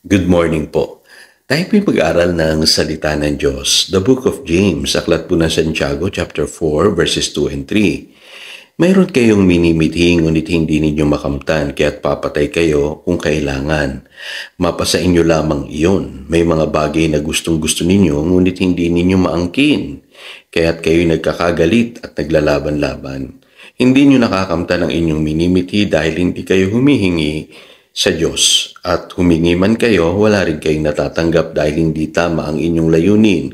Good morning po. Tayo po'y mag-aral ng Salita ng Diyos, the Book of James, aklat po ng Santiago, chapter 4, verses 2 and 3. Mayroon kayong minimithi, ngunit hindi ninyo makamtan, kaya't papatay kayo kung kailangan. Mapasa inyo lamang iyon. May mga bagay na gustong-gusto ninyo, ngunit hindi ninyo maangkin. Kaya't kayo nagkakagalit at naglalaban-laban. Hindi nyo nakakamtan ang inyong minimithi dahil hindi kayo humihingi sa Diyos. At humingi man kayo, wala rin kayong natatanggap dahil hindi tama ang inyong layunin.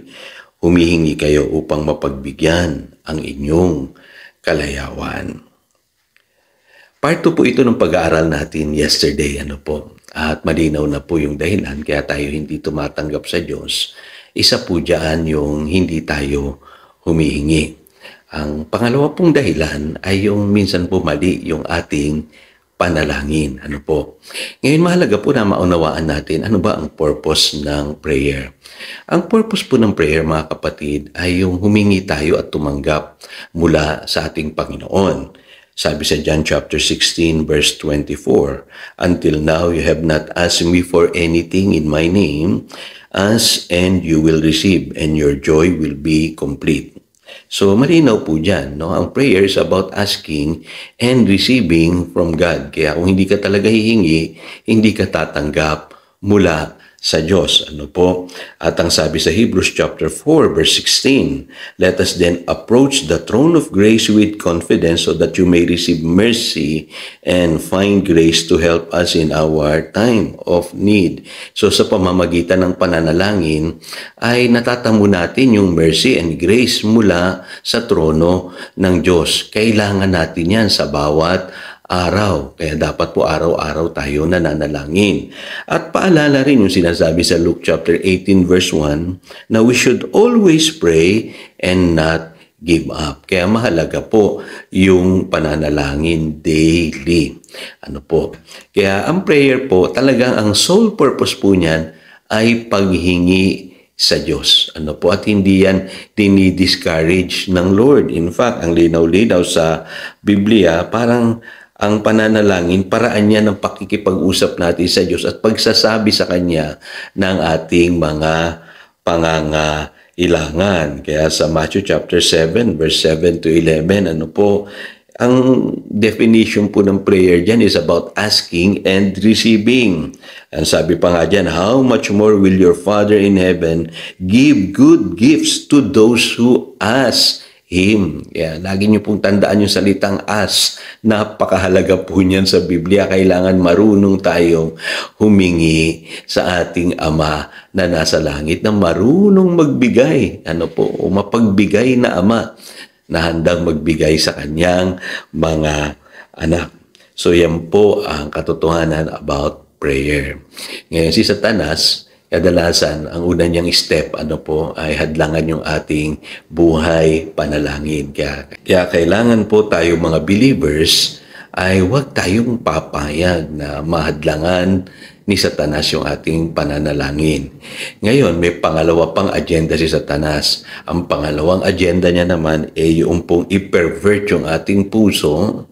Humihingi kayo upang mapagbigyan ang inyong kalayawan. Part 2 po ito ng pag-aaral natin yesterday. Ano po? At malinaw na po yung dahilan kaya tayo hindi tumatanggap sa Diyos. Isa po dyan yung hindi tayo humihingi. Ang pangalawa pong dahilan ay yung minsan po mali yung ating panalangin. Ano po? Ngayon, mahalaga po na maunawaan natin ano ba ang purpose ng prayer. Ang purpose po ng prayer, mga kapatid, ay yung humingi tayo at tumanggap mula sa ating Panginoon. Sabi sa John chapter 16 verse 24, Until now you have not asked me for anything in my name, ask and you will receive, and your joy will be complete. So malinaw po dyan, no? ang prayer is about asking and receiving from God. Kaya kung hindi ka talaga hihingi, hindi ka tatanggap mula sa Diyos. Ano po? At ang sabi sa Hebrews chapter 4 verse 16, Let us then approach the throne of grace with confidence so that you may receive mercy and find grace to help us in our time of need. So sa pamamagitan ng pananalangin ay natatamo natin yung mercy and grace mula sa trono ng Diyos. Kailangan natin yan sa bawat araw. Kaya dapat po araw-araw tayo nananalangin. At paalala rin yung sinasabi sa Luke chapter 18 verse 1 na we should always pray and not give up. Kaya mahalaga po yung pananalangin daily. Ano po? Kaya ang prayer po, talagang ang sole purpose po niyan ay paghingi sa Diyos. Ano po? At hindi yan dinidiscourage ng Lord. In fact, ang linaw-linaw sa Biblia, parang ang pananalangin, paraan niya ng pakikipag-usap natin sa Diyos at pagsasabi sa Kanya ng ating mga pangangailangan. Kaya sa Matthew chapter 7, verse 7 to 11, ano po, ang definition po ng prayer dyan is about asking and receiving. Ang sabi pa nga dyan, how much more will your Father in heaven give good gifts to those who ask him. Yeah, lagi niyo pong tandaan yung salitang as. Napakahalaga po niyan sa Biblia. Kailangan marunong tayong humingi sa ating Ama na nasa langit na marunong magbigay. Ano po, o mapagbigay na Ama na handang magbigay sa kanyang mga anak. So yan po ang katotohanan about prayer. Ngayon si Satanas, Kadalasan, ang una niyang step ano po ay hadlangan yung ating buhay panalangin. Kaya, kaya kailangan po tayo mga believers ay huwag tayong papayag na mahadlangan ni Satanas yung ating pananalangin. Ngayon, may pangalawa pang agenda si Satanas. Ang pangalawang agenda niya naman ay eh, yung pong ipervert yung ating puso,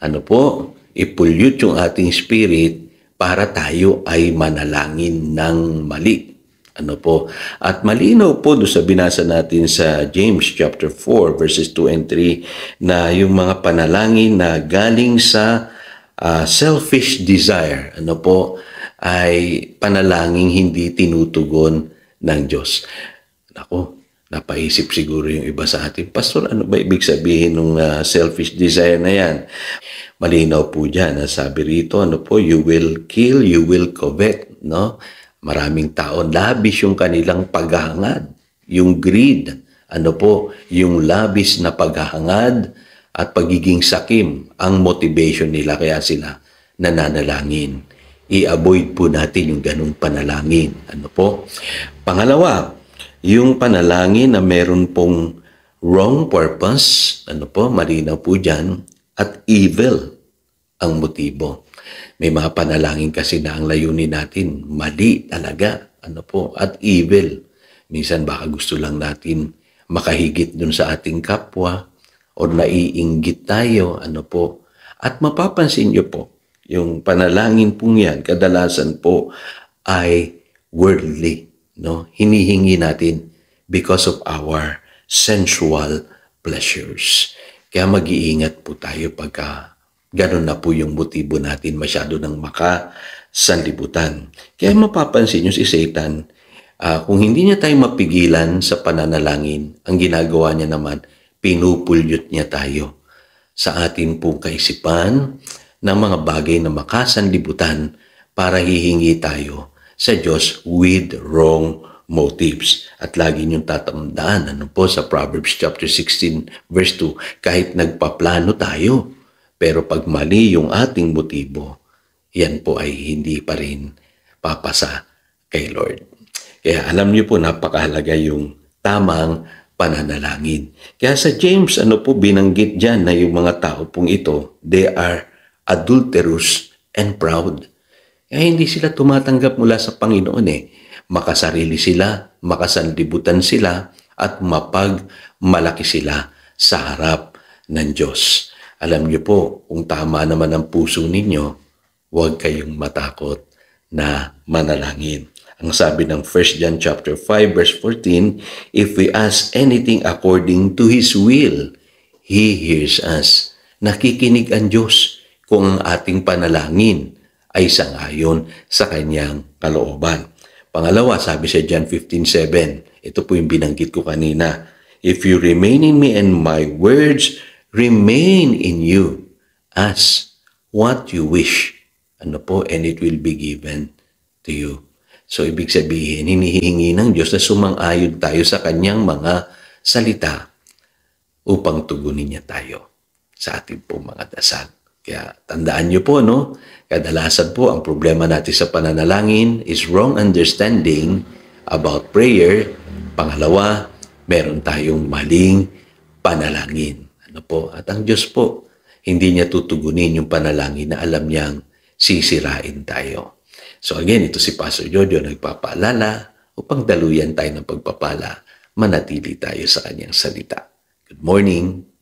ano po, i-pollute yung ating spirit para tayo ay manalangin ng mali. Ano po? At malinaw po do sa binasa natin sa James chapter 4 verses 2 and 3 na yung mga panalangin na galing sa uh, selfish desire, ano po, ay panalangin hindi tinutugon ng Diyos. Nako, napaisip siguro yung iba sa atin, Pastor, ano ba ibig sabihin ng uh, ah, selfish desire na yan? Malinaw po dyan. Sabi rito, ano po, you will kill, you will covet. No? Maraming tao, labis yung kanilang paghahangad. Yung greed, ano po, yung labis na paghahangad at pagiging sakim ang motivation nila kaya sila nananalangin. I-avoid po natin yung ganung panalangin. Ano po? Pangalawa, yung panalangin na meron pong wrong purpose, ano po, malinaw po dyan, at evil ang motibo. May mga panalangin kasi na ang layunin natin, mali talaga, ano po, at evil. Minsan baka gusto lang natin makahigit dun sa ating kapwa o naiinggit tayo, ano po. At mapapansin nyo po, yung panalangin pong yan, kadalasan po ay worldly. No? Hinihingi natin because of our sensual pleasures. Kaya mag-iingat po tayo pagka ganun na po yung motibo natin masyado ng makasanlibutan. Kaya mapapansin nyo si Satan, uh, kung hindi niya tayo mapigilan sa pananalangin, ang ginagawa niya naman, pinupulyot niya tayo sa atin pong kaisipan ng mga bagay na makasanlibutan para hihingi tayo sa Diyos with wrong motives. At lagi niyong tatandaan, ano po, sa Proverbs chapter 16 verse 2, kahit nagpaplano tayo, pero pag mali yung ating motibo, yan po ay hindi pa rin papasa kay Lord. Kaya alam niyo po, napakahalaga yung tamang pananalangin. Kaya sa James, ano po binanggit dyan na yung mga tao pong ito, they are adulterous and proud. Kaya hindi sila tumatanggap mula sa Panginoon eh makasarili sila, makasandibutan sila, at mapagmalaki sila sa harap ng Diyos. Alam niyo po, kung tama naman ang puso ninyo, huwag kayong matakot na manalangin. Ang sabi ng 1 John chapter 5 verse 14, if we ask anything according to his will, he hears us. Nakikinig ang Diyos kung ang ating panalangin ay sangayon sa kanyang kalooban. Pangalawa, sabi sa John 15.7, ito po yung binanggit ko kanina, If you remain in me and my words remain in you, ask what you wish, ano po, and it will be given to you. So, ibig sabihin, hinihingi ng Diyos na sumang-ayon tayo sa kanyang mga salita upang tugunin niya tayo sa ating pong mga dasal. Kaya tandaan niyo po, no? Kadalasan po ang problema natin sa pananalangin is wrong understanding about prayer. Pangalawa, meron tayong maling panalangin. Ano po? At ang Diyos po, hindi niya tutugunin yung panalangin na alam niyang sisirain tayo. So again, ito si Pastor Jojo nagpapaalala upang daluyan tayo ng pagpapala, manatili tayo sa kanyang salita. Good morning!